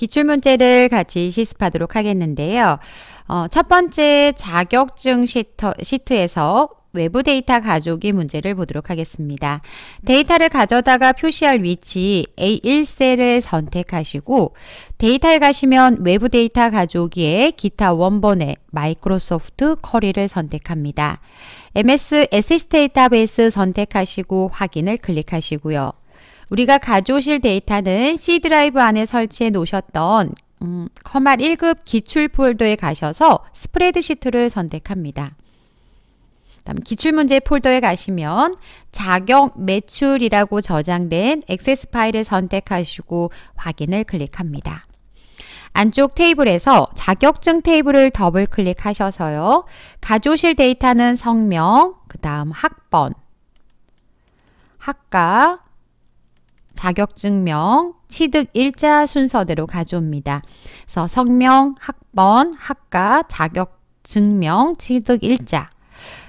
기출문제를 같이 실습하도록 하겠는데요. 어, 첫 번째 자격증 시터, 시트에서 외부 데이터 가져오기 문제를 보도록 하겠습니다. 데이터를 가져다가 표시할 위치 A1셀을 선택하시고 데이터에 가시면 외부 데이터 가져오기에 기타 원본의 마이크로소프트 커리를 선택합니다. MS SS 데이터베이스 선택하시고 확인을 클릭하시고요. 우리가 가져오실 데이터는 C 드라이브 안에 설치해 놓으셨던 음, 커말 1급 기출 폴더에 가셔서 스프레드시트를 선택합니다. 다음 기출문제 폴더에 가시면 자격 매출이라고 저장된 액세스 파일을 선택하시고 확인을 클릭합니다. 안쪽 테이블에서 자격증 테이블을 더블 클릭하셔서요. 가져오실 데이터는 성명, 그 다음 학번, 학과, 자격증명, 취득 일자 순서대로 가져옵니다. 그래서 성명, 학번, 학과, 자격증명, 취득 일자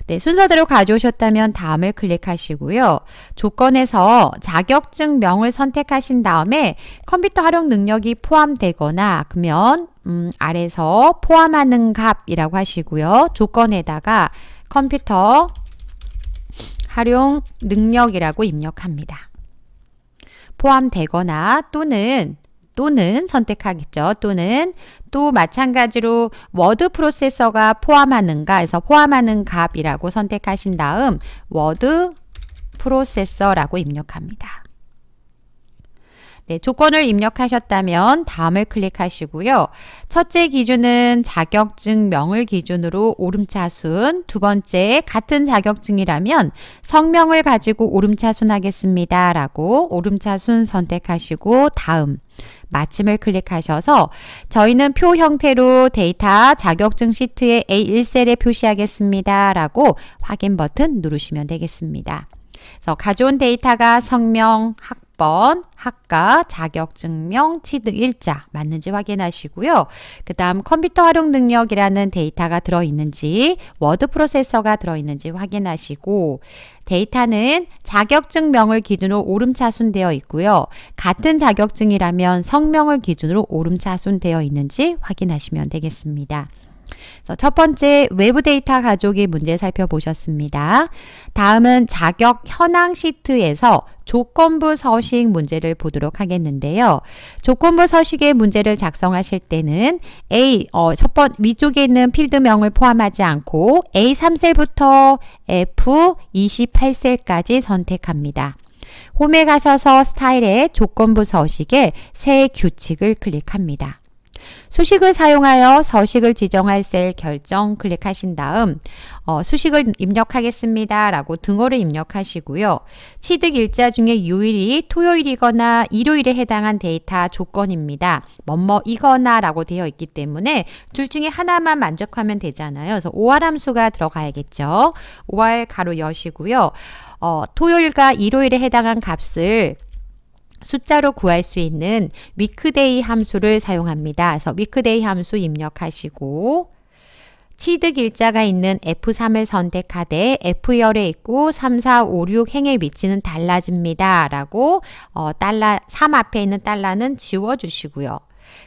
네, 순서대로 가져오셨다면 다음을 클릭하시고요. 조건에서 자격증명을 선택하신 다음에 컴퓨터 활용 능력이 포함되거나 그러면 음, 아래서 포함하는 값이라고 하시고요. 조건에다가 컴퓨터 활용 능력이라고 입력합니다. 포함되거나 또는 또는 선택하겠죠. 또는 또 마찬가지로 워드 프로세서가 포함하는가 해서 포함하는 값이라고 선택하신 다음 워드 프로세서라고 입력합니다. 네, 조건을 입력하셨다면 다음을 클릭하시고요. 첫째 기준은 자격증명을 기준으로 오름차순, 두 번째 같은 자격증이라면 성명을 가지고 오름차순 하겠습니다. 라고 오름차순 선택하시고 다음 마침을 클릭하셔서 저희는 표 형태로 데이터 자격증 시트에 A1셀에 표시하겠습니다. 라고 확인 버튼 누르시면 되겠습니다. 그래서 가져온 데이터가 성명, 학번 학과 자격증명 취득 일자 맞는지 확인하시고요. 그 다음 컴퓨터 활용 능력이라는 데이터가 들어있는지 워드 프로세서가 들어있는지 확인하시고 데이터는 자격증명을 기준으로 오름차순되어 있고요. 같은 자격증이라면 성명을 기준으로 오름차순되어 있는지 확인하시면 되겠습니다. 그래서 첫 번째 외부 데이터 가족의 문제 살펴보셨습니다. 다음은 자격 현황 시트에서 조건부 서식 문제를 보도록 하겠는데요. 조건부 서식의 문제를 작성하실 때는 A, 어, 첫 번, 위쪽에 있는 필드명을 포함하지 않고 A3셀부터 F28셀까지 선택합니다. 홈에 가셔서 스타일의 조건부 서식에 새 규칙을 클릭합니다. 수식을 사용하여 서식을 지정할 셀 결정 클릭하신 다음 어, 수식을 입력하겠습니다. 라고 등호를 입력하시고요. 취득 일자 중에 요일이 토요일이거나 일요일에 해당한 데이터 조건입니다. 뭐뭐이거나 라고 되어 있기 때문에 둘 중에 하나만 만족하면 되잖아요. 그래서 OR 함수가 들어가야겠죠. OR 가로 여시고요. 어, 토요일과 일요일에 해당한 값을 숫자로 구할 수 있는 위크데이 함수를 사용합니다. 그래서 위크데이 함수 입력하시고 취득 일자가 있는 F3을 선택하되 F열에 있고 3, 4, 5, 6 행의 위치는 달라집니다. 라고 어, 달러 3 앞에 있는 달러는 지워주시고요.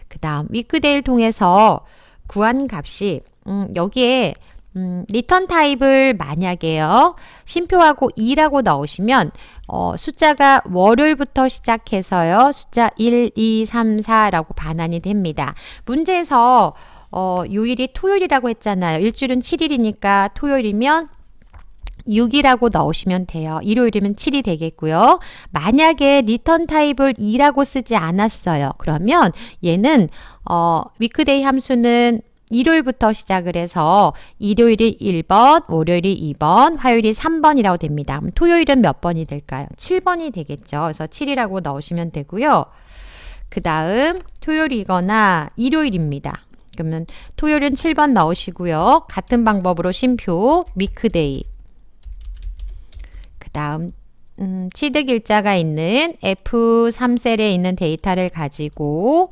그 다음 위크데이를 통해서 구한 값이 음, 여기에 음, 리턴 타입을 만약에요. 심표하고 2라고 넣으시면 어, 숫자가 월요일부터 시작해서요. 숫자 1, 2, 3, 4라고 반환이 됩니다. 문제에서 어, 요일이 토요일이라고 했잖아요. 일주일은 7일이니까 토요일이면 6이라고 넣으시면 돼요. 일요일이면 7이 되겠고요. 만약에 리턴 타입을 2라고 쓰지 않았어요. 그러면 얘는 어, 위크데이 함수는 일요일부터 시작을 해서 일요일이 1번, 월요일이 2번, 화요일이 3번이라고 됩니다. 토요일은 몇 번이 될까요? 7번이 되겠죠. 그래서 7이라고 넣으시면 되고요. 그 다음 토요일이거나 일요일입니다. 그러면 토요일은 7번 넣으시고요. 같은 방법으로 심표, 위크데이. 그 다음 음, 취득 일자가 있는 F3셀에 있는 데이터를 가지고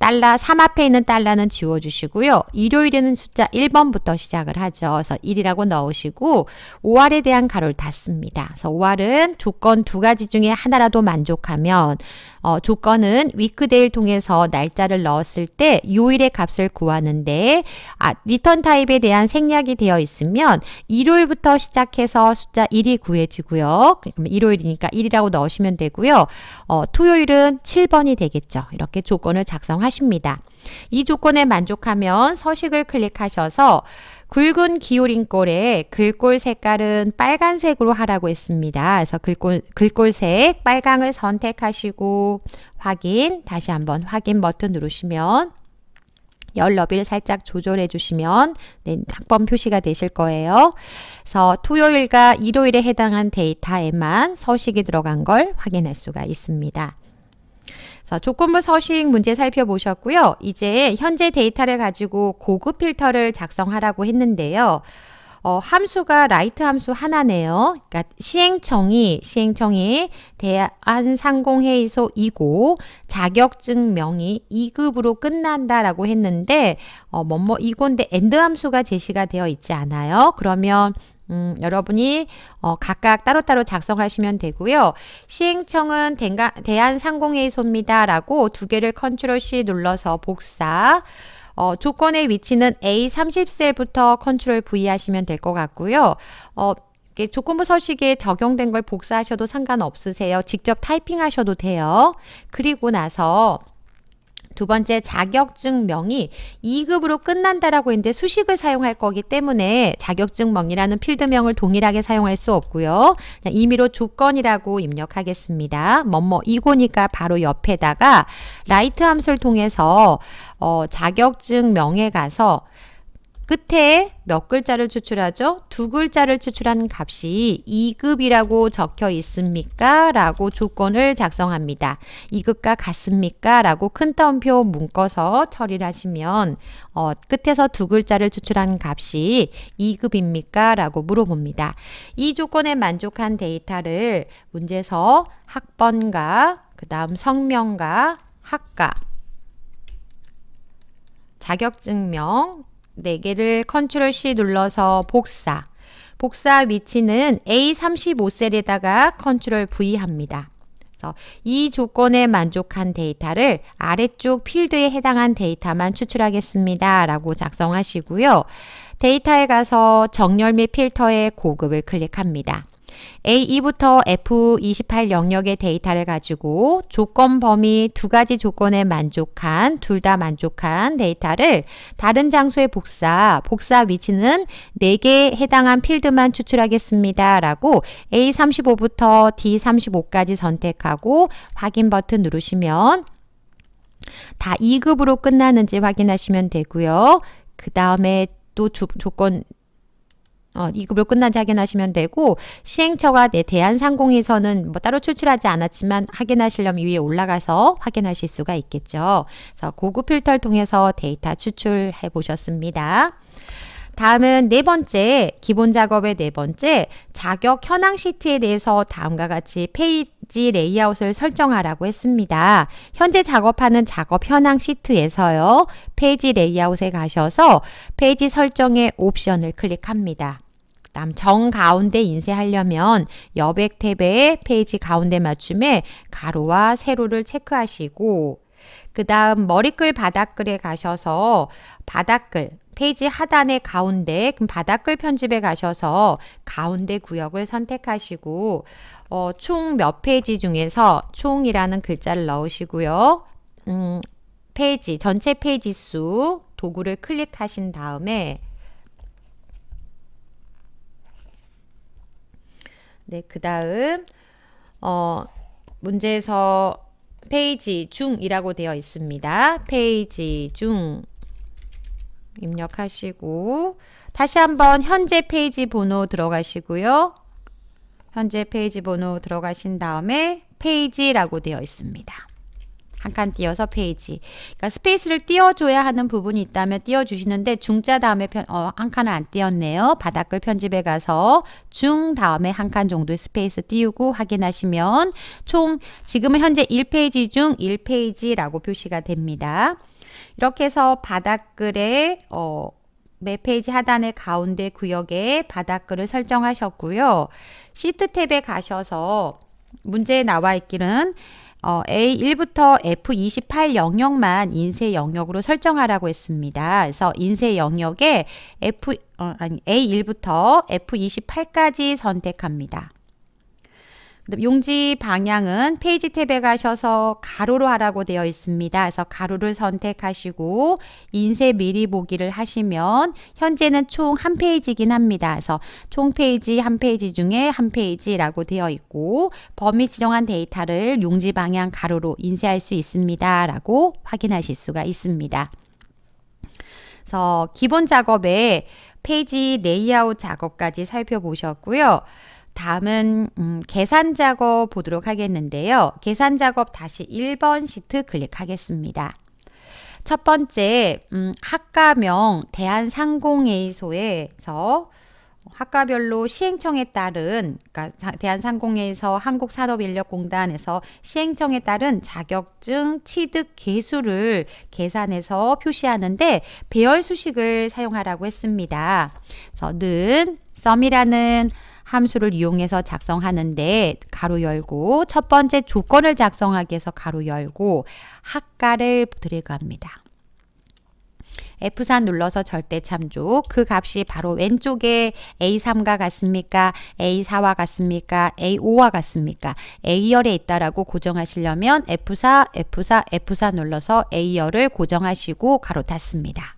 달러 3 앞에 있는 달러는 지워주시고요. 일요일에는 숫자 1번부터 시작을 하죠. 그래서 1이라고 넣으시고 5R에 대한 가로를 닫습니다. 그래서 5R은 조건 두 가지 중에 하나라도 만족하면 어, 조건은 위크데일 통해서 날짜를 넣었을 때 요일의 값을 구하는데 아, 리턴 타입에 대한 생략이 되어 있으면 일요일부터 시작해서 숫자 1이 구해지고요. 그럼 일요일이니까 1이라고 넣으시면 되고요. 어, 토요일은 7번이 되겠죠. 이렇게 조건을 작성 작성하십니다. 이 조건에 만족하면 서식을 클릭하셔서 굵은 기울링꼴에 글꼴 색깔은 빨간색으로 하라고 했습니다. 그래서 글꼴, 글꼴색 빨강을 선택하시고 확인, 다시 한번 확인 버튼 누르시면 열 너비를 살짝 조절해 주시면 네, 학번 표시가 되실 거예요. 그래서 토요일과 일요일에 해당한 데이터에만 서식이 들어간 걸 확인할 수가 있습니다. 자, 조건부 서식 문제 살펴보셨고요. 이제 현재 데이터를 가지고 고급 필터를 작성하라고 했는데요. 어, 함수가 라이트 함수 하나네요. 그러니까 시행청이 시행청이 대한상공회의소 이고 자격증명이 2급으로 끝난다라고 했는데 어, 뭐뭐 이건데 엔드 함수가 제시가 되어 있지 않아요. 그러면 음, 여러분이 어, 각각 따로따로 작성하시면 되고요. 시행청은 대한상공회의소입니다 라고 두 개를 컨트롤 C 눌러서 복사 어, 조건의 위치는 A30셀부터 컨트롤 V 하시면 될 것 같고요. 어, 조건부 서식에 적용된 걸 복사하셔도 상관없으세요. 직접 타이핑하셔도 돼요. 그리고 나서 두 번째 자격증명이 2급으로 끝난다라고 했는데 수식을 사용할 거기 때문에 자격증명이라는 필드명을 동일하게 사용할 수 없고요. 임의로 조건이라고 입력하겠습니다. 뭐뭐 이고니까 바로 옆에다가 라이트 함수를 통해서 어, 자격증명에 가서 끝에 몇 글자를 추출하죠? 두 글자를 추출한 값이 2급이라고 적혀 있습니까? 라고 조건을 작성합니다. 2급과 같습니까? 라고 큰 따옴표 묶어서 처리를 하시면 어, 끝에서 두 글자를 추출한 값이 2급입니까? 라고 물어봅니다. 이 조건에 만족한 데이터를 문제에서 학번과 그 다음 성명과 학과 자격증명 4개를 컨트롤 C 눌러서 복사 복사 위치는 A35셀에다가 컨트롤 V 합니다. 그래서 이 조건에 만족한 데이터를 아래쪽 필드에 해당한 데이터만 추출하겠습니다. 라고 작성하시고요. 데이터에 가서 정렬 및 필터의 고급을 클릭합니다. A2부터 F28 영역의 데이터를 가지고 조건 범위 두 가지 조건에 만족한, 둘 다 만족한 데이터를 다른 장소의 복사, 복사 위치는 4개 해당한 필드만 추출하겠습니다. 라고 A35부터 D35까지 선택하고 확인 버튼 누르시면 다 2급으로 끝나는지 확인하시면 되고요. 그 다음에 또 조건 어, 이급으로 끝난지 확인하시면 되고 시행처가 내 네, 대한상공에서는 뭐 따로 출출하지 않았지만 확인하시려면 위에 올라가서 확인하실 수가 있겠죠. 그래서 고급 필터를 통해서 데이터 추출해 보셨습니다. 다음은 네 번째 기본 작업의 네 번째 자격 현황 시트에 대해서 다음과 같이 페이지 레이아웃을 설정하라고 했습니다. 현재 작업하는 작업 현황 시트에서요. 페이지 레이아웃에 가셔서 페이지 설정의 옵션을 클릭합니다. 다음 정 가운데 인쇄하려면 여백 탭의 페이지 가운데 맞춤에 가로와 세로를 체크하시고 그 다음 머리글 바닥글에 가셔서 바닥글 페이지 하단의 가운데 그럼 바닥글 편집에 가셔서 가운데 구역을 선택하시고 어, 총 몇 페이지 중에서 총이라는 글자를 넣으시고요. 음, 페이지 전체 페이지 수 도구를 클릭하신 다음에 네, 그 다음 어, 문제에서 페이지 중이라고 되어 있습니다. 페이지 중 입력하시고 다시 한번 현재 페이지 번호 들어가시고요. 현재 페이지 번호 들어가신 다음에 페이지라고 되어 있습니다. 한칸 띄어서 페이지. 그러니까 스페이스를 띄워줘야 하는 부분이 있다면 띄워주시는데 중자 다음에 어, 한 칸을 안 띄었네요. 바닥글 편집에 가서 중 다음에 한 칸 정도의 스페이스 띄우고 확인하시면 총 지금은 현재 1페이지 중 1페이지라고 표시가 됩니다. 이렇게 해서 바닥글에 어, 매 페이지 하단의 가운데 구역에 바닥글을 설정하셨고요. 시트 탭에 가셔서 문제에 나와 있기는 어, A1부터 F28 영역만 인쇄 영역으로 설정하라고 했습니다. 그래서 인쇄 영역에 F, 어, 아니, A1부터 F28까지 선택합니다. 네, 용지 방향은 페이지 탭에 가셔서 가로로 하라고 되어 있습니다. 그래서 가로를 선택하시고 인쇄 미리 보기를 하시면 현재는 총 한 페이지긴 합니다. 그래서 총 페이지 한 페이지 중에 한 페이지라고 되어 있고 범위 지정한 데이터를 용지 방향 가로로 인쇄할 수 있습니다. 라고 확인하실 수가 있습니다. 그래서 기본 작업에 페이지 레이아웃 작업까지 살펴보셨고요. 다음은 음, 계산 작업 보도록 하겠는데요. 계산 작업 다시 1번 시트 클릭하겠습니다. 첫 번째 음, 학과명 대한상공회의소에서 학과별로 시행청에 따른 그러니까 대한상공회에서 한국산업인력공단에서 시행청에 따른 자격증 취득 개수를 계산해서 표시하는데 배열 수식을 사용하라고 했습니다. 그래서 는 썸이라는 함수를 이용해서 작성하는데 가로 열고 첫 번째 조건을 작성하기 위해서 가로 열고 학과를 들어갑니다. F4 눌러서 절대 참조 그 값이 바로 왼쪽에 A3과 같습니까? A4와 같습니까? A5와 같습니까? A열에 있다라고 고정하시려면 F4, F4, F4 눌러서 A열을 고정하시고 가로 닫습니다.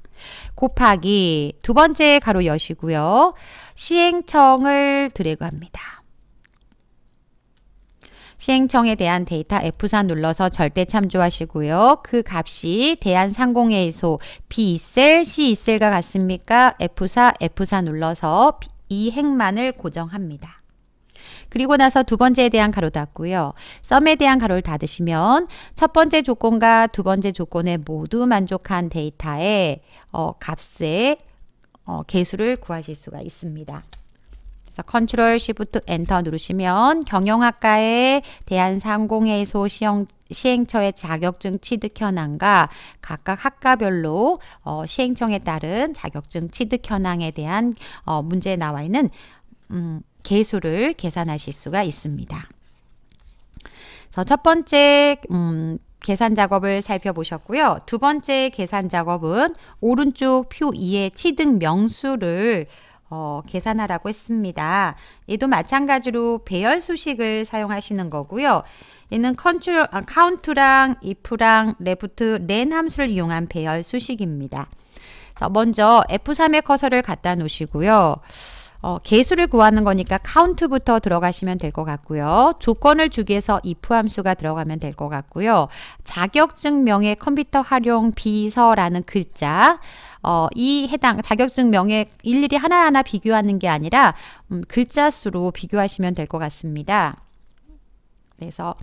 곱하기 두 번째 가로 여시고요. 시행청을 드래그 합니다. 시행청에 대한 데이터 F4 눌러서 절대 참조하시고요. 그 값이 대한상공회의소 b 셀 c 셀과 같습니까? F4, F4 눌러서 이 행만을 고정합니다. 그리고 나서 두 번째에 대한 가로 닫고요. 썸에 대한 가로를 닫으시면 첫 번째 조건과 두 번째 조건에 모두 만족한 데이터의 어, 값의 어, 개수를 구하실 수가 있습니다. 그래서 컨트롤 시프트 엔터 누르시면 경영학과에 대한 상공회의소 시험 시행처의 자격증 취득 현황과 각각 학과별로 어, 시행청에 따른 자격증 취득 현황에 대한 어, 문제에 나와 있는 음, 개수를 계산하실 수가 있습니다. 그래서 첫 번째 음, 계산 작업을 살펴보셨고요. 두 번째 계산 작업은 오른쪽 표 2의 취득 명수를 어, 계산하라고 했습니다. 얘도 마찬가지로 배열 수식을 사용하시는 거고요. 얘는 컨트롤, 아, 카운트랑 if랑 레프트 랜 함수를 이용한 배열 수식입니다. 먼저 F3의 커서를 갖다 놓으시고요. 어, 개수를 구하는 거니까 카운트부터 들어가시면 될 것 같고요. 조건을 주기위해서 if 함수가 들어가면 될 것 같고요. 자격증명의 컴퓨터 활용 비서라는 글자 어, 이 해당 자격증명의 일일이 하나하나 비교하는 게 아니라 음, 글자 수로 비교하시면 될 것 같습니다. 그래서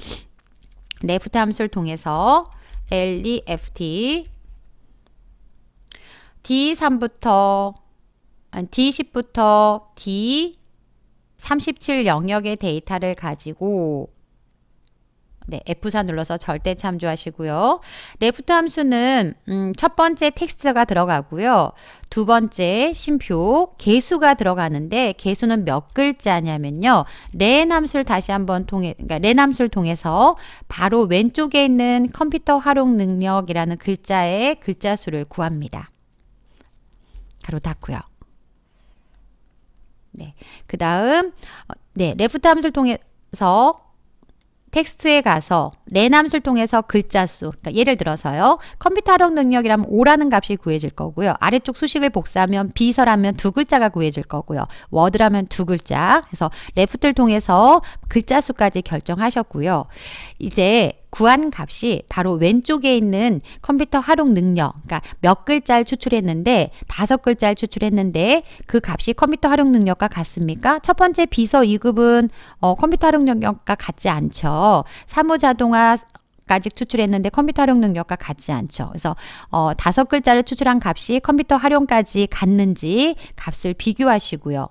레 f 트 함수를 통해서 LEFT D3부터 D10부터 D37 영역의 데이터를 가지고 네, F4 눌러서 절대 참조하시고요. 레프트 함수는 음, 첫 번째 텍스트가 들어가고요. 두 번째 심표 개수가 들어가는데 개수는 몇 글자냐면요. 렌 함수를 다시 한번 통해 그러니까 렌 함수를 통해서 바로 왼쪽에 있는 컴퓨터 활용 능력이라는 글자의 글자 수를 구합니다. 가로 닫고요. 네. 그 다음, 어, 네. 레프트 함수를 통해서 텍스트에 가서 렌 함수를 통해서 글자 수 그러니까 예를 들어서요 컴퓨터 활용 능력이라면 5라는 값이 구해질 거고요 아래쪽 수식을 복사하면 비서라면 두 글자가 구해질 거고요 워드라면 두 글자 그래서 레프트를 통해서 글자 수까지 결정하셨고요 이제 구한 값이 바로 왼쪽에 있는 컴퓨터 활용 능력, 그러니까 몇 글자를 추출했는데 다섯 글자를 추출했는데 그 값이 컴퓨터 활용 능력과 같습니까? 첫 번째 비서 2급은 어, 컴퓨터 활용 능력과 같지 않죠. 사무자동화 까지 추출했는데 컴퓨터 활용 능력과 같지 않죠. 그래서 어, 다섯 글자를 추출한 값이 컴퓨터 활용까지 갔는지 값을 비교하시고요.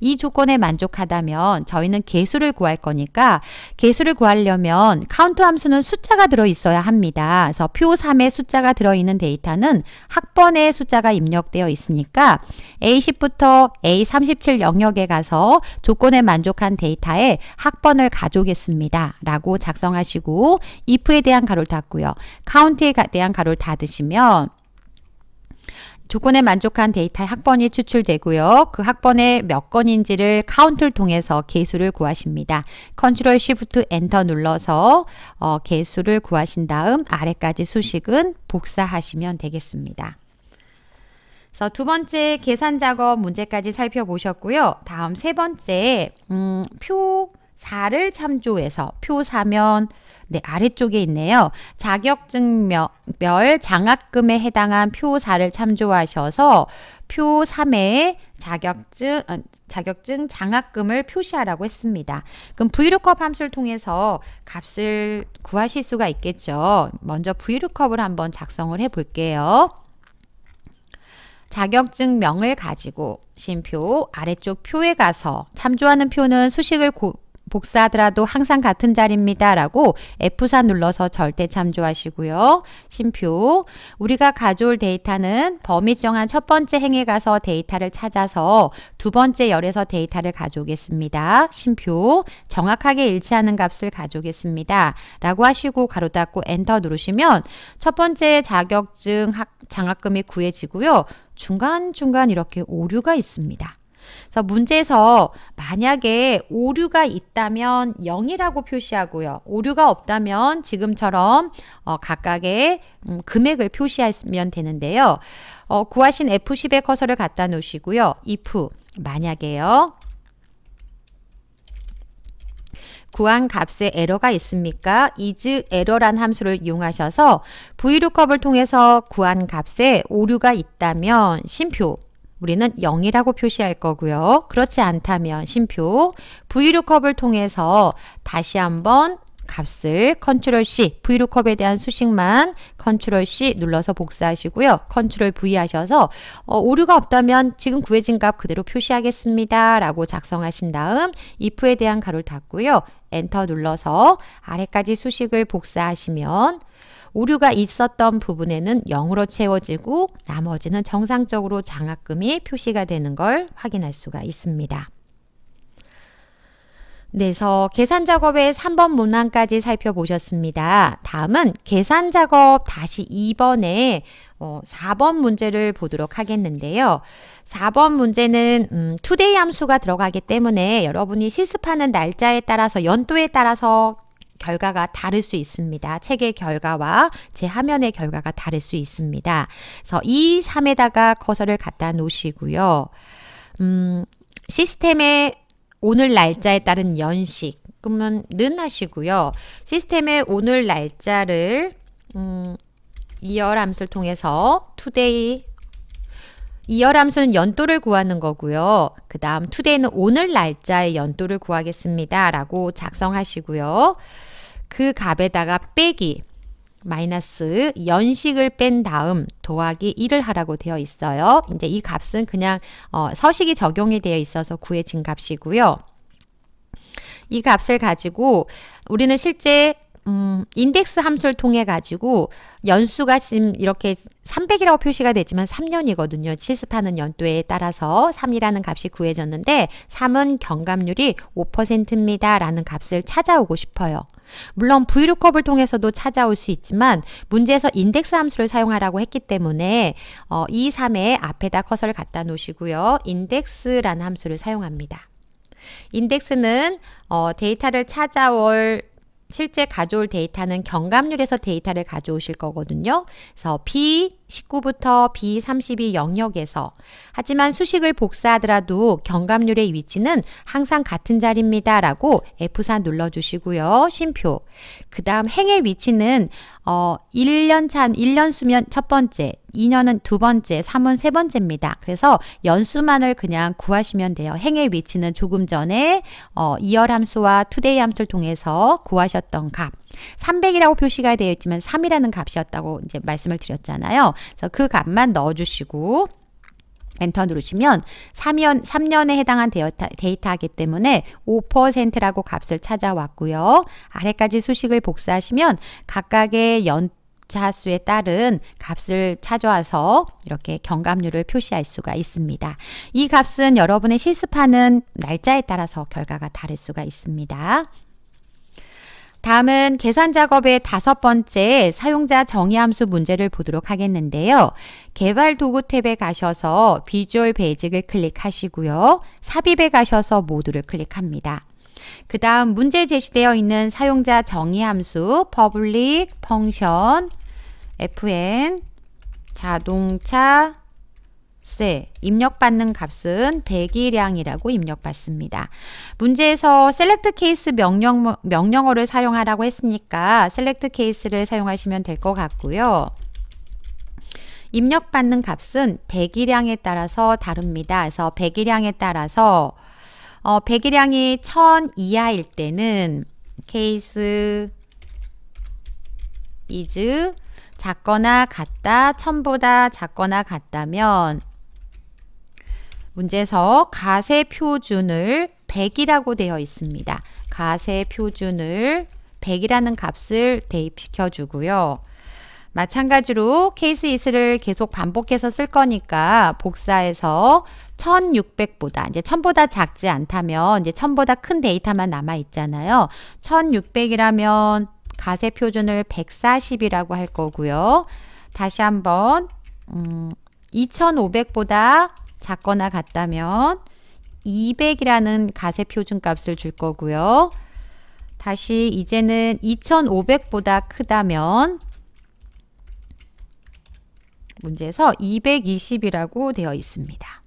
이 조건에 만족하다면 저희는 개수를 구할 거니까 개수를 구하려면 카운트 함수는 숫자가 들어있어야 합니다. 그래서 표 3에 숫자가 들어있는 데이터는 학번에 숫자가 입력되어 있으니까 A10부터 A37 영역에 가서 조건에 만족한 데이터에 학번을 가져오겠습니다. 라고 작성하시고 if에 대한 가로를 닫고요. 카운트에 대한 가로를 닫으시면 조건에 만족한 데이터의 학번이 추출되고요. 그 학번의 몇 건인지를 카운트를 통해서 개수를 구하십니다. 컨트롤 쉬프트 엔터 눌러서 어, 개수를 구하신 다음 아래까지 수식은 복사하시면 되겠습니다. 그래서 두 번째 계산 작업 문제까지 살펴보셨고요. 다음 세 번째 음, 표 4를 참조해서 표 4면 네, 아래쪽에 있네요. 자격증별 장학금에 해당한 표사를 참조하셔서 표 3에 자격증, 어, 자격증 장학금을 표시하라고 했습니다. 그럼 브이룩 o 함수를 통해서 값을 구하실 수가 있겠죠. 먼저 브이룩 o 을 한번 작성을 해 볼게요. 자격증명을 가지고 신표 아래쪽 표에 가서 참조하는 표는 수식을 고, 복사하더라도 항상 같은 자리입니다. 라고 F4 눌러서 절대 참조하시고요. 심표 우리가 가져올 데이터는 범위 정한 첫 번째 행에 가서 데이터를 찾아서 두 번째 열에서 데이터를 가져오겠습니다. 심표 정확하게 일치하는 값을 가져오겠습니다. 라고 하시고 가로 닫고 엔터 누르시면 첫 번째 자격증 장학금이 구해지고요. 중간중간 이렇게 오류가 있습니다. 그래서 문제에서 만약에 오류가 있다면 0이라고 표시하고요. 오류가 없다면 지금처럼 어, 각각의 음, 금액을 표시하면 되는데요. 어, 구하신 F10에 커서를 갖다 놓으시고요. if 만약에요. 구한 값에 에러가 있습니까? is error란 함수를 이용하셔서 vlookup 을 통해서 구한 값에 오류가 있다면 심표 우리는 0이라고 표시할 거고요. 그렇지 않다면 심표 VLOOKUP을 통해서 다시 한번 값을 컨트롤 C, VLOOKUP에 대한 수식만 컨트롤 C 눌러서 복사하시고요. 컨트롤 V 하셔서 어, 오류가 없다면 지금 구해진 값 그대로 표시하겠습니다. 라고 작성하신 다음 if에 대한 가로를 닫고요. 엔터 눌러서 아래까지 수식을 복사하시면 오류가 있었던 부분에는 0으로 채워지고 나머지는 정상적으로 장학금이 표시가 되는 걸 확인할 수가 있습니다. 네, 그래서 계산 작업의 3번 문항까지 살펴보셨습니다. 다음은 계산 작업 다시 2번에 4번 어, 문제를 보도록 하겠는데요. 4번 문제는 음, 투데이 함수가 들어가기 때문에 여러분이 실습하는 날짜에 따라서 연도에 따라서 결과가 다를 수 있습니다. 책의 결과와 제 화면의 결과가 다를 수 있습니다. 그래서 2, 3에다가 커서를 갖다 놓으시고요. 음, 시스템의 오늘 날짜에 따른 연식 그러면 는 하시고요. 시스템의 오늘 날짜를 음, 이열 함수를 통해서 today 이열 함수는 연도를 구하는 거고요. 그 다음 today는 오늘 날짜의 연도를 구하겠습니다. 라고 작성하시고요. 그 값에다가 빼기 마이너스 연식을 뺀 다음 더하기 1을 하라고 되어 있어요. 이제 이 값은 그냥 어, 서식이 적용이 되어 있어서 구해진 값이고요. 이 값을 가지고 우리는 실제 음, 인덱스 함수를 통해 가지고 연수가 지금 이렇게 300이라고 표시가 되지만 3년이거든요. 실습하는 연도에 따라서 3이라는 값이 구해졌는데 3은 경감률이 5%입니다. 라는 값을 찾아오고 싶어요. 물론 vlookup 을 통해서도 찾아올 수 있지만 문제에서 인덱스 함수를 사용하라고 했기 때문에 어, 2, 3의 앞에다 커서를 갖다 놓으시고요. i n d 라는 함수를 사용합니다. 인덱스는 어, 데이터를 찾아올 실제 가져올 데이터는 경감률에서 데이터를 가져오실 거거든요. 그래서 B19부터 B32 영역에서 하지만 수식을 복사하더라도 경감률의 위치는 항상 같은 자리입니다. 라고 F4 눌러주시고요. 쉼표. 그 다음 행의 위치는 어 1년 차, 1년 수면 첫 번째 2년은 두 번째, 3은 세 번째입니다. 그래서 연수만을 그냥 구하시면 돼요. 행의 위치는 조금 전에 어, 이열 함수와 투데이 함수를 통해서 구하셨던 값. 300이라고 표시가 되어 있지만 3이라는 값이었다고 이제 말씀을 드렸잖아요. 그래서 그 값만 넣어주시고 엔터 누르시면 3년, 3년에 해당한 데이터, 데이터이기 때문에 5%라고 값을 찾아왔고요. 아래까지 수식을 복사하시면 각각의 연 자수에 따른 값을 찾아와서 이렇게 경감률을 표시할 수가 있습니다. 이 값은 여러분의 실습하는 날짜에 따라서 결과가 다를 수가 있습니다. 다음은 계산 작업의 다섯 번째 사용자 정의 함수 문제를 보도록 하겠는데요. 개발 도구 탭에 가셔서 비주얼 베이직을 클릭하시고요. 삽입에 가셔서 모두를 클릭합니다. 그 다음 문제 제시되어 있는 사용자 정의 함수 public function fn 자동차 세 입력받는 값은 배기량이라고 입력받습니다. 문제에서 셀렉트 케이스 명령, 명령어를 사용하라고 했으니까 셀렉트 케이스를 사용하시면 될 것 같고요. 입력받는 값은 배기량에 따라서 다릅니다. 그래서 배기량에 따라서 어, 배기량이 1000 이하일 때는 케이스 is 작거나 같다, 1000보다 작거나 같다면 문제에서 가세 표준을 100이라고 되어 있습니다. 가세 표준을 100이라는 값을 대입시켜 주고요. 마찬가지로 케이스 이스를 계속 반복해서 쓸 거니까 복사해서 1600보다 이제 1000보다 작지 않다면 이제 1000보다 큰 데이터만 남아 있잖아요. 1600이라면 가세 표준을 140이라고 할 거고요. 다시 한번 음, 2500보다 작거나 같다면 200이라는 가세 표준값을 줄 거고요. 다시 이제는 2500보다 크다면 문제에서 220이라고 되어 있습니다.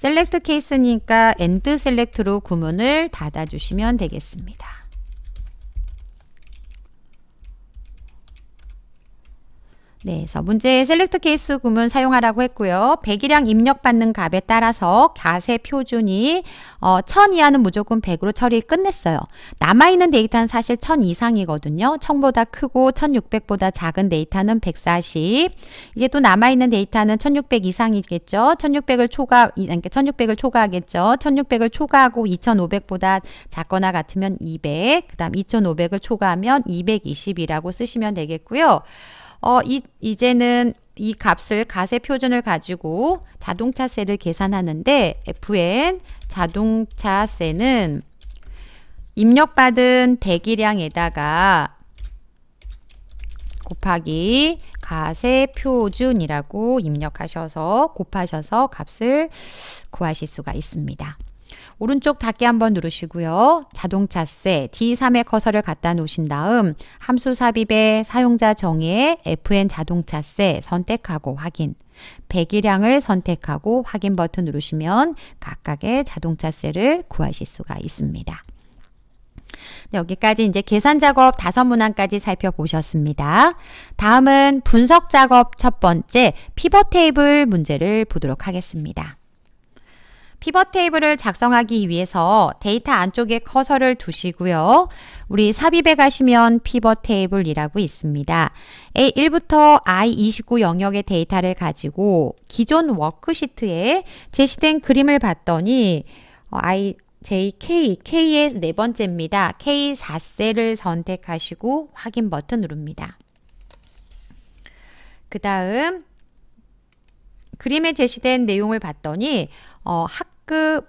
셀렉트 케이스니까 엔드 셀렉트로 구문을 닫아주시면 되겠습니다. 네, 그래서 문제의 셀렉트 케이스 구문 사용하라고 했고요. 배이랑 입력받는 값에 따라서 갓의 표준이 어, 1000 이하는 무조건 100으로 처리 끝냈어요. 남아있는 데이터는 사실 1000 이상이거든요. 1000보다 크고 1600보다 작은 데이터는 140. 이제 또 남아있는 데이터는 1600 이상이겠죠. 1600을 초과, 그러니까 1600을 초과하겠죠. 1600을 초과하고 2500보다 작거나 같으면 200, 그 다음 2500을 초과하면 220이라고 쓰시면 되겠고요. 어, 이, 이제는 이 값을 가세 표준을 가지고 자동차세를 계산하는데 FN 자동차세는 입력받은 대기량에다가 곱하기 가세 표준이라고 입력하셔서 곱하셔서 값을 구하실 수가 있습니다. 오른쪽 닫기 한번 누르시고요. 자동차세 D3의 커서를 갖다 놓으신 다음 함수 삽입의 사용자 정의에 FN 자동차세 선택하고 확인 배기량을 선택하고 확인 버튼 누르시면 각각의 자동차세를 구하실 수가 있습니다. 네, 여기까지 이제 계산 작업 다섯 문항까지 살펴보셨습니다. 다음은 분석 작업 첫 번째 피벗 테이블 문제를 보도록 하겠습니다. 피벗 테이블을 작성하기 위해서 데이터 안쪽에 커서를 두시고요. 우리 삽입에 가시면 피벗 테이블이라고 있습니다. A1부터 I29 영역의 데이터를 가지고 기존 워크시트에 제시된 그림을 봤더니 I, 어, JK, K의 네 번째입니다. K4셀을 선택하시고 확인 버튼 누릅니다. 그 다음 그림에 제시된 내용을 봤더니 어, 학급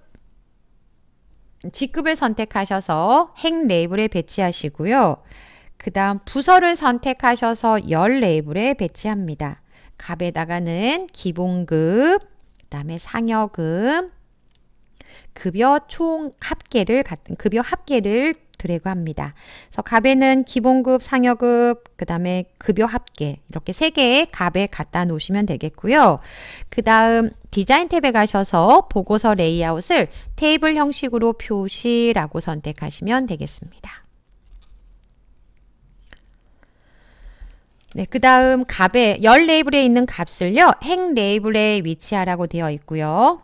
직급을 선택하셔서 행 레이블에 배치하시고요. 그 다음 부서를 선택하셔서 열 레이블에 배치합니다. 갑에다가는 기본급, 그 다음에 상여금, 급여 총 합계를 급여 합계를 드래그 합니다. 그래서 갑에는 기본급, 상여급, 그 다음에 급여 합계 이렇게 세 개의 갑에 갖다 놓으시면 되겠고요. 그 다음 디자인 탭에 가셔서 보고서 레이아웃을 테이블 형식으로 표시라고 선택하시면 되겠습니다. 네, 그 다음 값에 열 레이블에 있는 값을요. 행 레이블에 위치하라고 되어 있고요.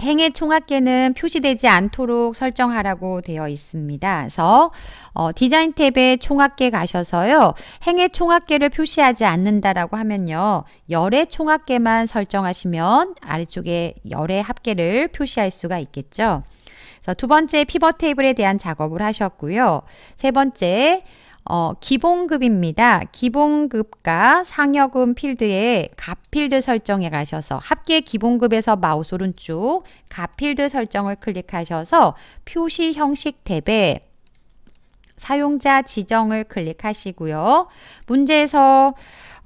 행의 총합계는 표시되지 않도록 설정하라고 되어 있습니다. 그래서 어, 디자인 탭에 총합계 가셔서요. 행의 총합계를 표시하지 않는다라고 하면요. 열의 총합계만 설정하시면 아래쪽에 열의 합계를 표시할 수가 있겠죠. 두 번째 피벗 테이블에 대한 작업을 하셨고요. 세 번째 어, 기본급입니다. 기본급과 상여금 필드에 가필드 설정에 가셔서 합계 기본급에서 마우스 오른쪽 가필드 설정을 클릭하셔서 표시 형식 탭에 사용자 지정을 클릭하시고요. 문제에서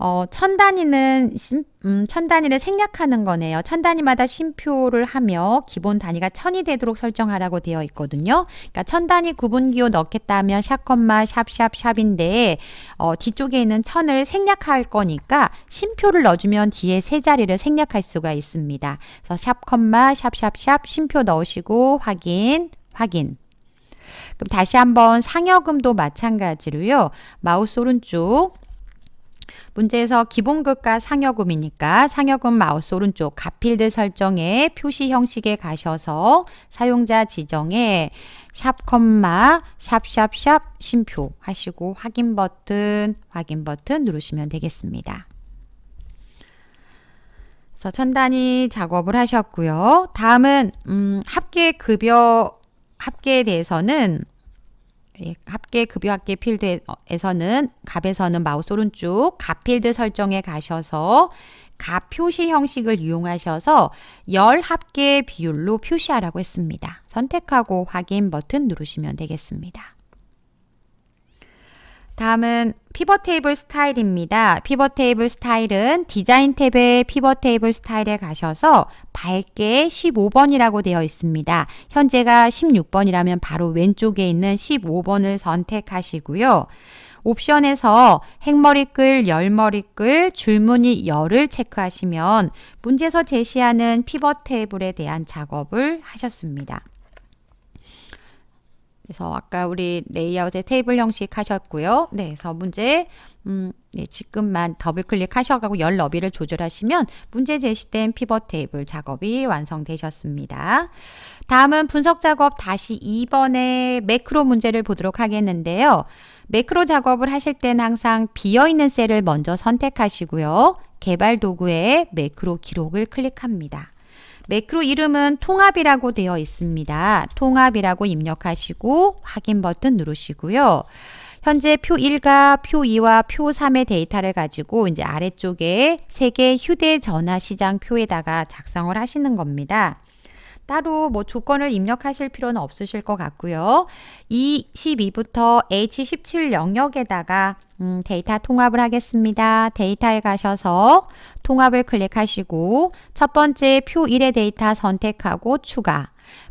어, 천 단위는 음, 천 단위를 생략하는 거네요. 천 단위마다 심표를 하며 기본 단위가 천이 되도록 설정하라고 되어 있거든요. 그러니까 천 단위 구분기호 넣겠다면 샵컴마 샵샵샵인데 어, 뒤쪽에 있는 천을 생략할 거니까 심표를 넣어주면 뒤에 세 자리를 생략할 수가 있습니다. 그래서 샵컴마 샵샵샵 심표 넣으시고 확인 확인 그럼 다시 한번 상여금도 마찬가지로요. 마우스 오른쪽 문제에서 기본급과 상여금이니까 상여금 마우스 오른쪽 가필드 설정에 표시 형식에 가셔서 사용자 지정에 샵 콤마 샵샵샵 심표 하시고 확인 버튼 확인 버튼 누르시면 되겠습니다. 그래서 천단위 작업을 하셨고요. 다음은 음, 합계 급여 합계에 대해서는 합계 급여 합계 필드에서는 값에서는 마우스 오른쪽 갑필드 설정에 가셔서 값 표시 형식을 이용하셔서 열 합계 비율로 표시하라고 했습니다. 선택하고 확인 버튼 누르시면 되겠습니다. 다음은 피벗 테이블 스타일입니다. 피벗 테이블 스타일은 디자인 탭의 피벗 테이블 스타일에 가셔서 밝게 15번이라고 되어 있습니다. 현재가 16번이라면 바로 왼쪽에 있는 15번을 선택하시고요. 옵션에서 행머리 끌, 열머리 끌, 줄무늬 열을 체크하시면 문제에서 제시하는 피벗 테이블에 대한 작업을 하셨습니다. 그래서 아까 우리 레이아웃의 테이블 형식 하셨고요. 네, 그래서 문제 음, 네, 지금만 더블 클릭하셔가고 열 너비를 조절하시면 문제 제시된 피벗 테이블 작업이 완성되셨습니다. 다음은 분석 작업 다시 2번의 매크로 문제를 보도록 하겠는데요. 매크로 작업을 하실 땐 항상 비어있는 셀을 먼저 선택하시고요. 개발 도구에 매크로 기록을 클릭합니다. 매크로 이름은 통합이라고 되어 있습니다. 통합이라고 입력하시고 확인 버튼 누르시고요. 현재 표 1과 표 2와 표 3의 데이터를 가지고 이제 아래쪽에 세계 휴대전화 시장 표에다가 작성을 하시는 겁니다. 따로 뭐 조건을 입력하실 필요는 없으실 것 같고요. E12부터 H17 영역에다가 음, 데이터 통합을 하겠습니다. 데이터에 가셔서 통합을 클릭하시고 첫 번째 표 1의 데이터 선택하고 추가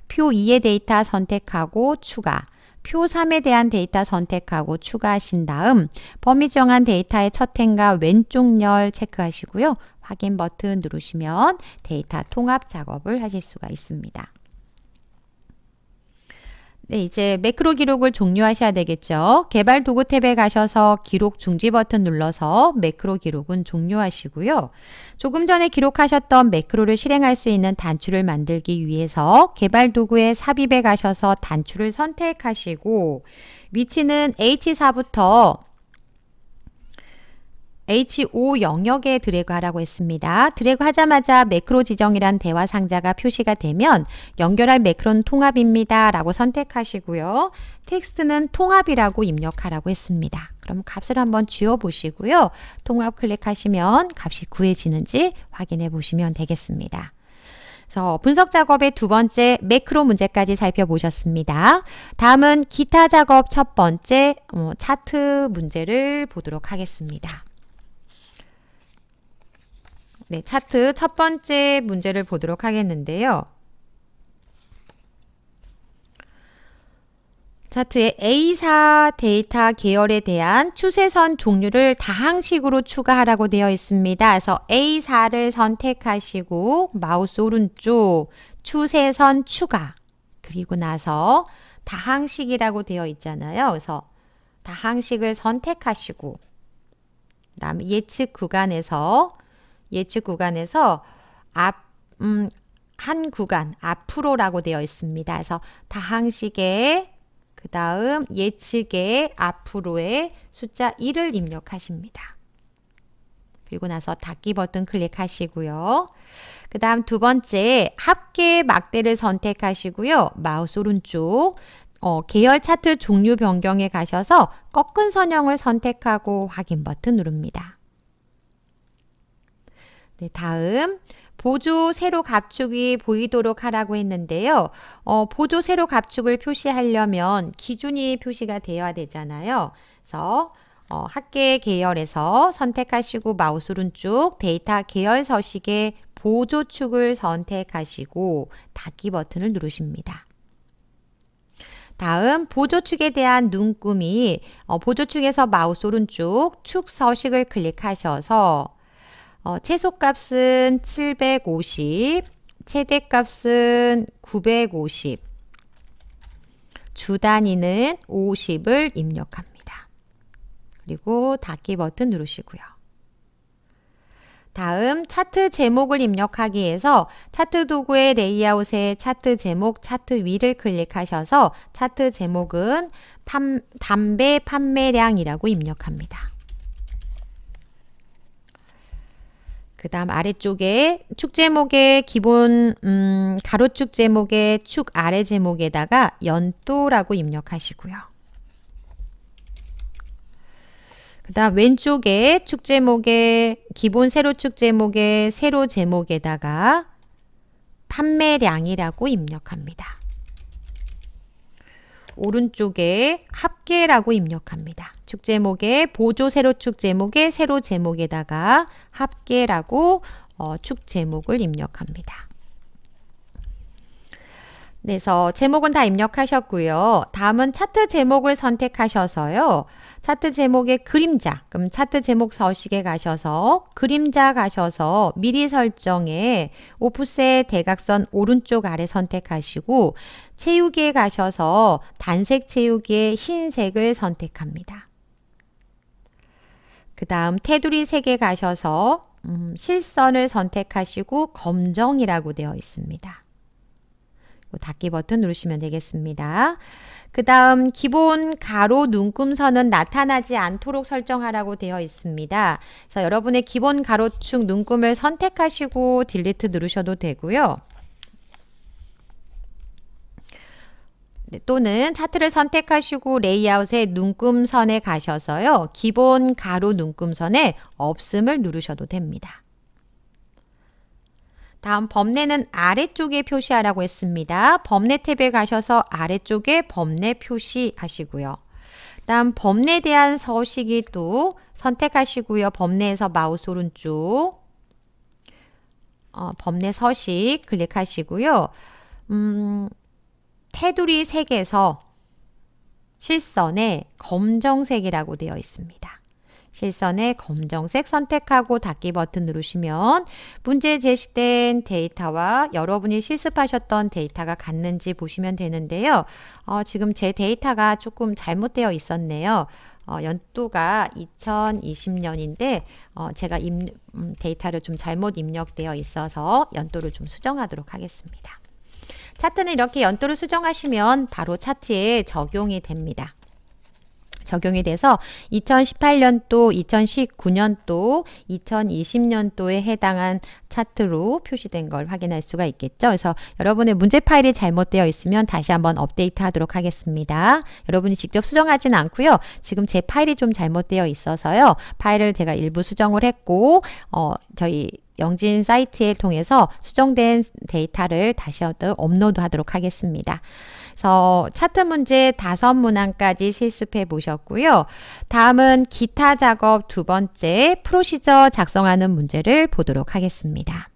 표 2의 데이터 선택하고 추가 표 3에 대한 데이터 선택하고 추가하신 다음 범위 정한 데이터의 첫 행과 왼쪽 열 체크하시고요. 확인 버튼 누르시면 데이터 통합 작업을 하실 수가 있습니다. 네, 이제 매크로 기록을 종료하셔야 되겠죠. 개발 도구 탭에 가셔서 기록 중지 버튼 눌러서 매크로 기록은 종료하시고요. 조금 전에 기록하셨던 매크로를 실행할 수 있는 단추를 만들기 위해서 개발 도구에 삽입에 가셔서 단추를 선택하시고 위치는 H4부터 H5 영역에 드래그하라고 했습니다. 드래그하자마자 매크로 지정이란 대화 상자가 표시가 되면 연결할 매크로는 통합입니다. 라고 선택하시고요. 텍스트는 통합이라고 입력하라고 했습니다. 그럼 값을 한번 쥐어 보시고요 통합 클릭하시면 값이 구해지는지 확인해 보시면 되겠습니다. 그래서 분석 작업의 두 번째 매크로 문제까지 살펴보셨습니다. 다음은 기타 작업 첫 번째 어, 차트 문제를 보도록 하겠습니다. 네, 차트 첫 번째 문제를 보도록 하겠는데요. 차트에 A사 데이터 계열에 대한 추세선 종류를 다항식으로 추가하라고 되어 있습니다. 그래서 A사를 선택하시고 마우스 오른쪽 추세선 추가 그리고 나서 다항식이라고 되어 있잖아요. 그래서 다항식을 선택하시고 그 다음 예측 구간에서 예측 구간에서 앞, 음, 한 구간 앞으로라고 되어 있습니다. 그래서 다항식의 그 다음 예측의 앞으로의 숫자 1을 입력하십니다. 그리고 나서 닫기 버튼 클릭하시고요. 그 다음 두 번째 합계 막대를 선택하시고요. 마우스 오른쪽 어, 계열 차트 종류 변경에 가셔서 꺾은 선형을 선택하고 확인 버튼 누릅니다. 네, 다음 보조 세로 갑축이 보이도록 하라고 했는데요. 어, 보조 세로 갑축을 표시하려면 기준이 표시가 되어야 되잖아요. 그래서 어, 학계 계열에서 선택하시고 마우스 오른쪽 데이터 계열 서식에 보조축을 선택하시고 닫기 버튼을 누르십니다. 다음 보조축에 대한 눈금이 어, 보조축에서 마우스 오른쪽 축 서식을 클릭하셔서 어, 최소값은 750, 최대값은 950, 주 단위는 50을 입력합니다. 그리고 닫기 버튼 누르시고요. 다음 차트 제목을 입력하기 위해서 차트 도구의 레이아웃에 차트 제목 차트 위를 클릭하셔서 차트 제목은 판, 담배 판매량이라고 입력합니다. 그 다음 아래쪽에 축 제목의 기본 음, 가로축 제목의 축 아래 제목에다가 연도라고 입력하시고요. 그 다음 왼쪽에 축 제목의 기본 세로축 제목의 세로 제목에다가 판매량이라고 입력합니다. 오른쪽에 합계라고 입력합니다. 축 제목에 보조 세로축 제목에 세로 제목에다가 합계라고 어, 축 제목을 입력합니다. 그래서 네, 제목은 다 입력하셨고요. 다음은 차트 제목을 선택하셔서요. 차트 제목의 그림자 그럼 차트 제목 서식에 가셔서 그림자 가셔서 미리 설정에 오프셋 대각선 오른쪽 아래 선택하시고 채우기에 가셔서 단색 채우기에 흰색을 선택합니다. 그 다음 테두리 색에 가셔서 음, 실선을 선택하시고 검정이라고 되어 있습니다. 닫기 버튼 누르시면 되겠습니다. 그 다음 기본 가로 눈금선은 나타나지 않도록 설정하라고 되어 있습니다. 그래서 여러분의 기본 가로축 눈금을 선택하시고 딜리트 누르셔도 되고요. 네, 또는 차트를 선택하시고 레이아웃의 눈금선에 가셔서요. 기본 가로 눈금선에 없음을 누르셔도 됩니다. 다음 범례는 아래쪽에 표시하라고 했습니다. 범례 탭에 가셔서 아래쪽에 범례 표시하시고요. 다음 범례에 대한 서식이 또 선택하시고요. 범례에서 마우스 오른쪽 어, 범례 서식 클릭하시고요. 음, 테두리 색에서 실선에 검정색이라고 되어 있습니다. 실선에 검정색 선택하고 닫기 버튼 누르시면 문제 제시된 데이터와 여러분이 실습하셨던 데이터가 같는지 보시면 되는데요. 어, 지금 제 데이터가 조금 잘못되어 있었네요. 어, 연도가 2020년인데 어, 제가 임, 음, 데이터를 좀 잘못 입력되어 있어서 연도를 좀 수정하도록 하겠습니다. 차트는 이렇게 연도를 수정하시면 바로 차트에 적용이 됩니다. 적용이 돼서 2018년도, 2019년도, 2020년도에 해당한 차트로 표시된 걸 확인할 수가 있겠죠. 그래서 여러분의 문제 파일이 잘못되어 있으면 다시 한번 업데이트 하도록 하겠습니다. 여러분이 직접 수정하진 않고요. 지금 제 파일이 좀 잘못되어 있어서요. 파일을 제가 일부 수정을 했고 어, 저희 영진 사이트에 통해서 수정된 데이터를 다시 업로드 하도록 하겠습니다. 그래서 차트 문제 다섯 문항까지 실습해 보셨고요. 다음은 기타 작업 두 번째 프로시저 작성하는 문제를 보도록 하겠습니다.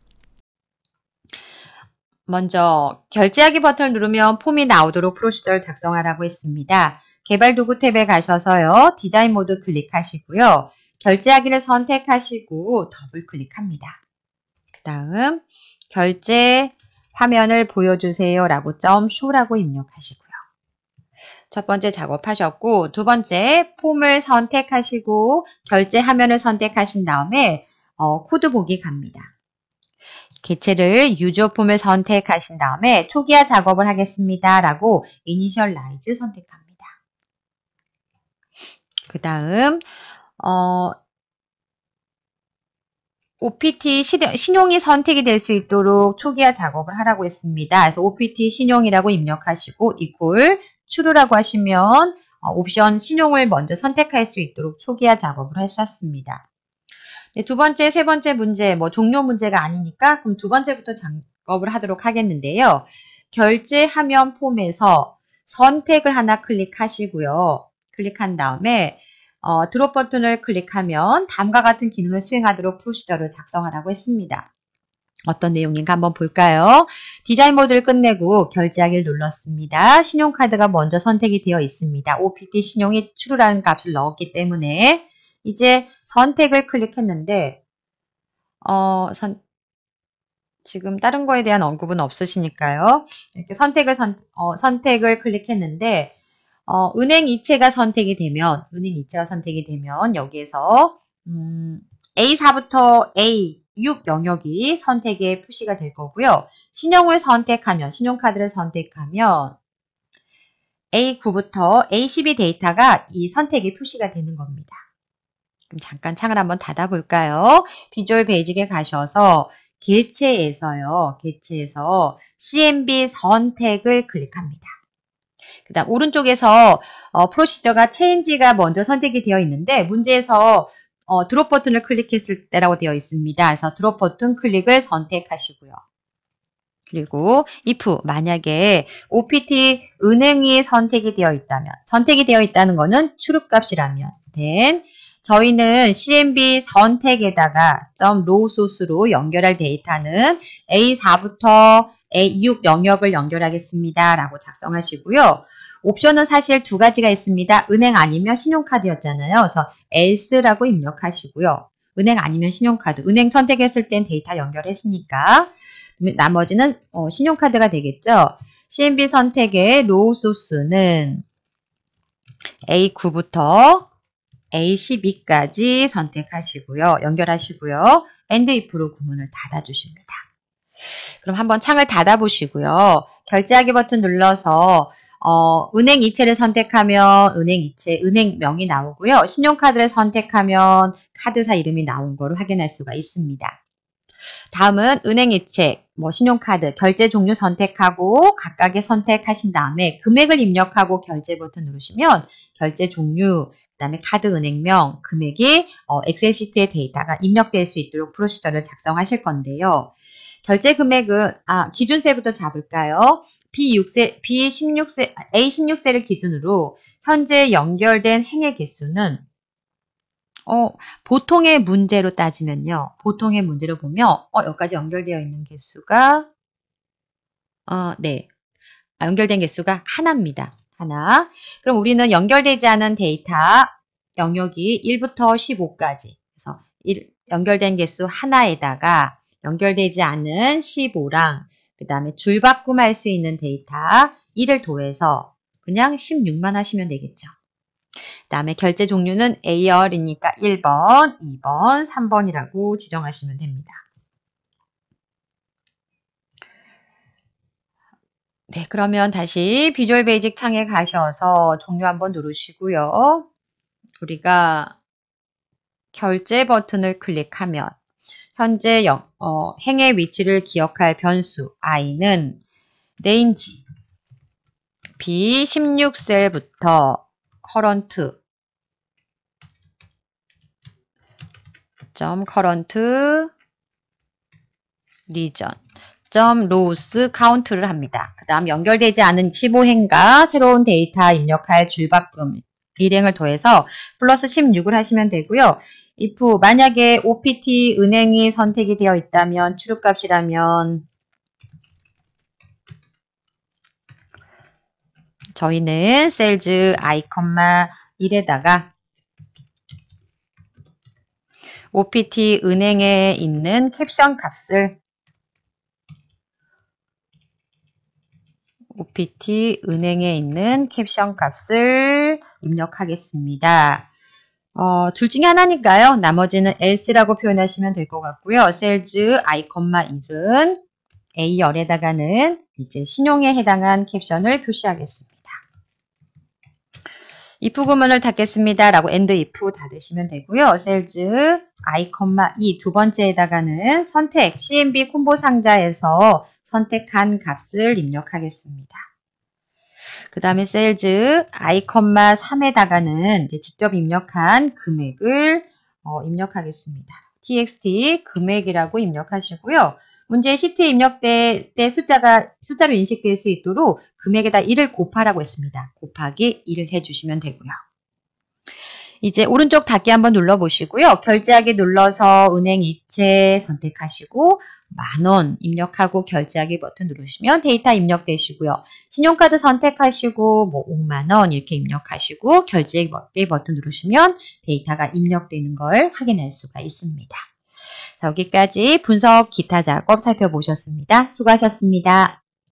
먼저 결제하기 버튼을 누르면 폼이 나오도록 프로시저를 작성하라고 했습니다. 개발 도구 탭에 가셔서요. 디자인 모드 클릭하시고요. 결제하기를 선택하시고 더블 클릭합니다. 그 다음 결제 화면을 보여주세요 라고 점 show라고 입력하시고요. 첫 번째 작업하셨고 두 번째 폼을 선택하시고 결제 화면을 선택하신 다음에 어, 코드 보기 갑니다. 개체를 유저 폼을 선택하신 다음에 초기화 작업을 하겠습니다 라고 이니셜라이즈 선택합니다. 그 다음 어, OPT 신용이 선택이 될 수 있도록 초기화 작업을 하라고 했습니다. 그래서 OPT 신용이라고 입력하시고 이퀄 추루라고 하시면 어, 옵션 신용을 먼저 선택할 수 있도록 초기화 작업을 했었습니다. 네, 두 번째, 세 번째 문제, 뭐 종료 문제가 아니니까 그럼 두 번째부터 작업을 하도록 하겠는데요. 결제 화면 폼에서 선택을 하나 클릭하시고요. 클릭한 다음에 어, 드롭 버튼을 클릭하면 다음과 같은 기능을 수행하도록 프로시저를 작성하라고 했습니다. 어떤 내용인가 한번 볼까요? 디자인 모드를 끝내고 결제하기를 눌렀습니다. 신용카드가 먼저 선택이 되어 있습니다. OPT 신용이 추루라는 값을 넣었기 때문에 이제 선택을 클릭했는데 어, 선, 지금 다른 거에 대한 언급은 없으시니까요. 이렇게 선택을 선, 어, 선택을 클릭했는데 어, 은행 이체가 선택이 되면 은행 이체가 선택이 되면 여기에서 음, A4부터 A6 영역이 선택에 표시가 될 거고요. 신용을 선택하면 신용카드를 선택하면 A9부터 A12 데이터가 이 선택에 표시가 되는 겁니다. 그럼 잠깐 창을 한번 닫아볼까요? 비주얼 베이직에 가셔서 개체에서요. 개체에서 CMB 선택을 클릭합니다. 그 다음 오른쪽에서 어, 프로시저가 체인지가 먼저 선택이 되어 있는데 문제에서 어, 드롭 버튼을 클릭했을 때라고 되어 있습니다. 그래서 드롭 버튼 클릭을 선택하시고요. 그리고 if 만약에 OPT 은행이 선택이 되어 있다면 선택이 되어 있다는 것은 출입값이라면 then 저희는 CMB 선택에다가 .로우 소스로 연결할 데이터는 A4부터 A6 영역을 연결하겠습니다. 라고 작성하시고요. 옵션은 사실 두 가지가 있습니다. 은행 아니면 신용카드였잖아요. 그래서 else라고 입력하시고요. 은행 아니면 신용카드. 은행 선택했을 땐 데이터 연결했으니까 나머지는 어, 신용카드가 되겠죠. CNB 선택의 로우 소스는 A9부터 A12까지 선택하시고요. 연결하시고요. and if로 구문을 닫아주십니다. 그럼 한번 창을 닫아보시고요. 결제하기 버튼 눌러서 어, 은행 이체를 선택하면 은행 이체, 은행명이 나오고요. 신용카드를 선택하면 카드사 이름이 나온 거를 확인할 수가 있습니다. 다음은 은행 이체, 뭐 신용카드, 결제 종류 선택하고 각각의 선택하신 다음에 금액을 입력하고 결제 버튼 누르시면 결제 종류, 그 다음에 카드 은행명, 금액이 어, 엑셀 시트의 데이터가 입력될 수 있도록 프로시저를 작성하실 건데요. 결제 금액은 아 기준세부터 잡을까요? B6세, B16세, 아, A16세를 기준으로 현재 연결된 행의 개수는 어, 보통의 문제로 따지면요. 보통의 문제로 보면 어, 여기까지 연결되어 있는 개수가 어, 네. 아, 연결된 개수가 하나입니다. 하나. 그럼 우리는 연결되지 않은 데이터 영역이 1부터 15까지. 그래서 일, 연결된 개수 하나에다가 연결되지 않은 15랑 그 다음에 줄바꿈할 수 있는 데이터 1을 더해서 그냥 16만 하시면 되겠죠. 그 다음에 결제 종류는 A열이니까 1번, 2번, 3번이라고 지정하시면 됩니다. 네, 그러면 다시 비주얼 베이직 창에 가셔서 종료 한번 누르시고요. 우리가 결제 버튼을 클릭하면 현재 영, 어, 행의 위치를 기억할 변수 i는 range B16셀부터 current current region r o 점로 c o u n t 를 합니다. 그 다음 연결되지 않은 15행과 새로운 데이터 입력할 줄바꿈 일행을 더해서 플러스 16을 하시면 되고요. if 만약에 OPT 은행이 선택이 되어 있다면 출입값이라면 저희는 셀즈 아이컴마 1에다가 OPT 은행에 있는 캡션 값을 OPT 은행에 있는 캡션 값을 입력하겠습니다. 어, 둘 중에 하나니까요. 나머지는 else라고 표현하시면 될 것 같고요. sales i, 1은 A열에다가는 이제 신용에 해당한 캡션을 표시하겠습니다. if 구문을 닫겠습니다. 라고 e n d if 닫으시면 되고요. sales i, 2 두 번째에다가는 선택, cmb 콤보 상자에서 선택한 값을 입력하겠습니다. 그 다음에 셀즈 아이컴마 3에다가는 직접 입력한 금액을 어, 입력하겠습니다. txt 금액이라고 입력하시고요. 문제 시트 입력 때, 때 숫자가 숫자로 인식될 수 있도록 금액에다 1을 곱하라고 했습니다. 곱하기 1을 해주시면 되고요. 이제 오른쪽 닫기 한번 눌러보시고요. 결제하기 눌러서 은행 이체 선택하시고 만원 입력하고 결제하기 버튼 누르시면 데이터 입력되시고요. 신용카드 선택하시고 뭐 5만원 이렇게 입력하시고 결제 먹기 버튼 누르시면 데이터가 입력되는 걸 확인할 수가 있습니다. 자, 여기까지 분석 기타 작업 살펴보셨습니다. 수고하셨습니다.